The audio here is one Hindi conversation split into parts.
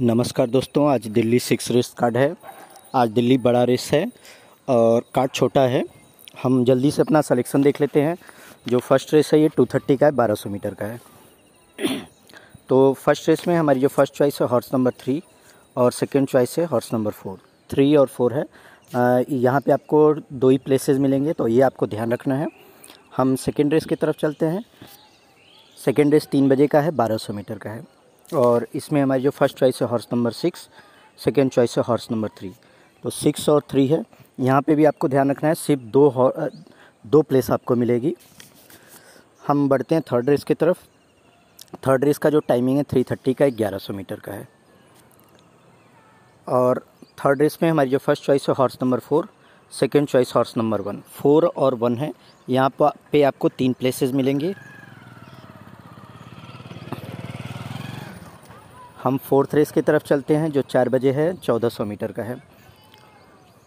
नमस्कार दोस्तों आज दिल्ली सिक्स रेस कार्ड है आज दिल्ली बड़ा रेस है और कार्ड छोटा है हम जल्दी से अपना सिलेक्शन देख लेते हैं जो फर्स्ट रेस है ये टू थर्टी का है बारह सौ मीटर का है तो फर्स्ट रेस में हमारी जो फर्स्ट चॉइस है हॉर्स नंबर थ्री और सेकंड चॉइस है हॉर्स नंबर फोर थ्री और फोर है यहाँ पर आपको दो ही प्लेसेज मिलेंगे तो ये आपको ध्यान रखना है हम सेकेंड रेस की तरफ चलते हैं सेकेंड रेस तीन बजे का है बारह सौ मीटर का है और इसमें हमारी जो फर्स्ट चॉइस है horse number six second choice है हॉर्स नंबर थ्री तो सिक्स और थ्री है यहाँ पे भी आपको ध्यान रखना है सिर्फ दो दो प्लेस आपको मिलेगी हम बढ़ते हैं थर्ड रेस की तरफ थर्ड रेस का जो टाइमिंग है थ्री थर्टी का ग्यारह सौ मीटर का है और थर्ड रेस में हमारी जो फर्स्ट चॉइस है horse number four second choice horse number one four और वन है यहाँ पे आपको तीन प्लेसेस मिलेंगे हम फोर्थ रेस की तरफ चलते हैं जो चार बजे है चौदह सौ मीटर का है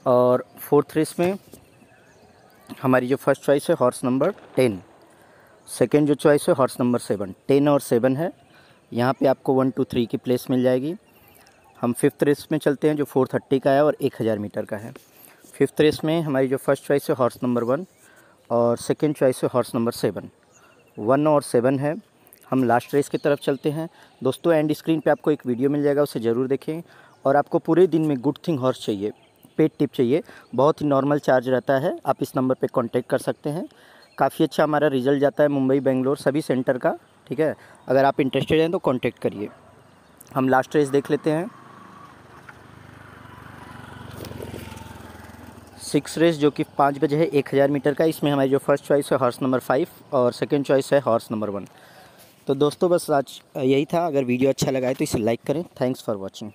और फोर्थ रेस में हमारी जो फर्स्ट चॉइस है हॉर्स नंबर टेन सेकेंड जो चॉइस है हॉर्स नंबर सेवन टेन और सेवन है यहाँ पे आपको वन टू थ्री की प्लेस मिल जाएगी हम फिफ्थ रेस में चलते हैं जो फोर थर्टी का है और एक हज़ार मीटर का है फिफ्थ रेस में हमारी जो फर्स्ट चॉइस है हॉर्स नंबर वन और सेकेंड चॉइस है हॉर्स नंबर सेवन वन और सेवन है हम लास्ट रेस की तरफ चलते हैं दोस्तों एंड स्क्रीन पे आपको एक वीडियो मिल जाएगा उसे ज़रूर देखें और आपको पूरे दिन में गुड थिंग हॉर्स चाहिए पेड टिप चाहिए बहुत ही नॉर्मल चार्ज रहता है आप इस नंबर पर कॉन्टेक्ट कर सकते हैं काफ़ी अच्छा हमारा रिजल्ट जाता है मुंबई बेंगलोर सभी सेंटर का ठीक है अगर आप इंटरेस्टेड हैं तो कॉन्टैक्ट करिए हम लास्ट रेस देख लेते हैं सिक्स रेस जो कि पाँच बजे है एक हज़ार मीटर का इसमें हमारी जो फर्स्ट चॉइस है हॉर्स नंबर फाइव और सेकेंड चॉइस है हॉर्स नंबर वन तो दोस्तों बस आज यही था अगर वीडियो अच्छा लगा है तो इसे लाइक करें थैंक्स फॉर वॉचिंग